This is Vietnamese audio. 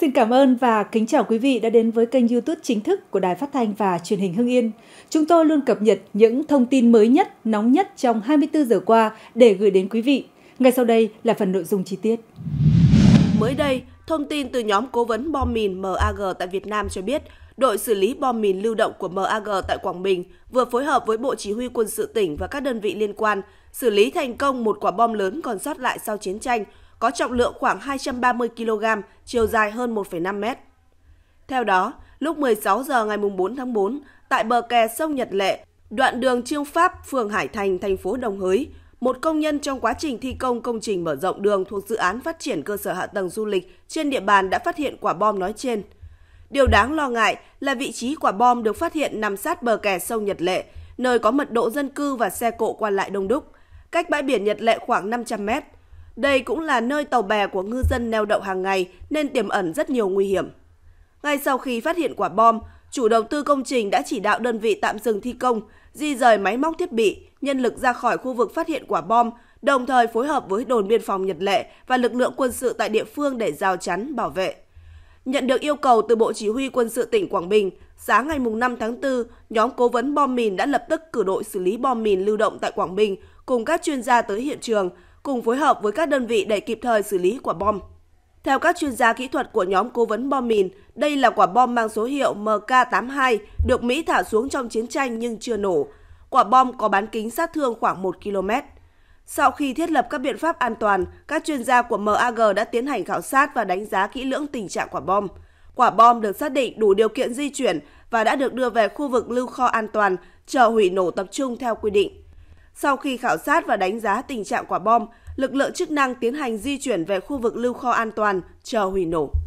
Xin cảm ơn và kính chào quý vị đã đến với kênh YouTube chính thức của Đài Phát thanh và Truyền hình Hưng Yên. Chúng tôi luôn cập nhật những thông tin mới nhất, nóng nhất trong 24 giờ qua để gửi đến quý vị. Ngay sau đây là phần nội dung chi tiết. Mới đây, thông tin từ nhóm cố vấn bom mìn MAG tại Việt Nam cho biết, đội xử lý bom mìn lưu động của MAG tại Quảng Bình vừa phối hợp với Bộ Chỉ huy quân sự tỉnh và các đơn vị liên quan xử lý thành công một quả bom lớn còn sót lại sau chiến tranh có trọng lượng khoảng 230 kg, chiều dài hơn 1,5 mét. Theo đó, lúc 16 giờ ngày 4 tháng 4, tại bờ kè sông Nhật Lệ, đoạn đường Trương Pháp, phường Hải Thành, thành phố Đồng Hới, một công nhân trong quá trình thi công công trình mở rộng đường thuộc dự án phát triển cơ sở hạ tầng du lịch trên địa bàn đã phát hiện quả bom nói trên. Điều đáng lo ngại là vị trí quả bom được phát hiện nằm sát bờ kè sông Nhật Lệ, nơi có mật độ dân cư và xe cộ qua lại đông đúc, cách bãi biển Nhật Lệ khoảng 500 mét. Đây cũng là nơi tàu bè của ngư dân neo đậu hàng ngày nên tiềm ẩn rất nhiều nguy hiểm. Ngay sau khi phát hiện quả bom, chủ đầu tư công trình đã chỉ đạo đơn vị tạm dừng thi công, di rời máy móc thiết bị, nhân lực ra khỏi khu vực phát hiện quả bom, đồng thời phối hợp với đồn biên phòng Nhật Lệ và lực lượng quân sự tại địa phương để rào chắn, bảo vệ. Nhận được yêu cầu từ Bộ Chỉ huy Quân sự tỉnh Quảng Bình, sáng ngày 5 tháng 4, nhóm cố vấn bom mìn đã lập tức cử đội xử lý bom mìn lưu động tại Quảng Bình cùng các chuyên gia tới hiện trường, cùng phối hợp với các đơn vị để kịp thời xử lý quả bom. Theo các chuyên gia kỹ thuật của nhóm cố vấn bom mìn, đây là quả bom mang số hiệu MK82 được Mỹ thả xuống trong chiến tranh nhưng chưa nổ. Quả bom có bán kính sát thương khoảng 1 km. Sau khi thiết lập các biện pháp an toàn, các chuyên gia của MAG đã tiến hành khảo sát và đánh giá kỹ lưỡng tình trạng quả bom. Quả bom được xác định đủ điều kiện di chuyển và đã được đưa về khu vực lưu kho an toàn, chờ hủy nổ tập trung theo quy định. Sau khi khảo sát và đánh giá tình trạng quả bom, lực lượng chức năng tiến hành di chuyển về khu vực lưu kho an toàn chờ hủy nổ.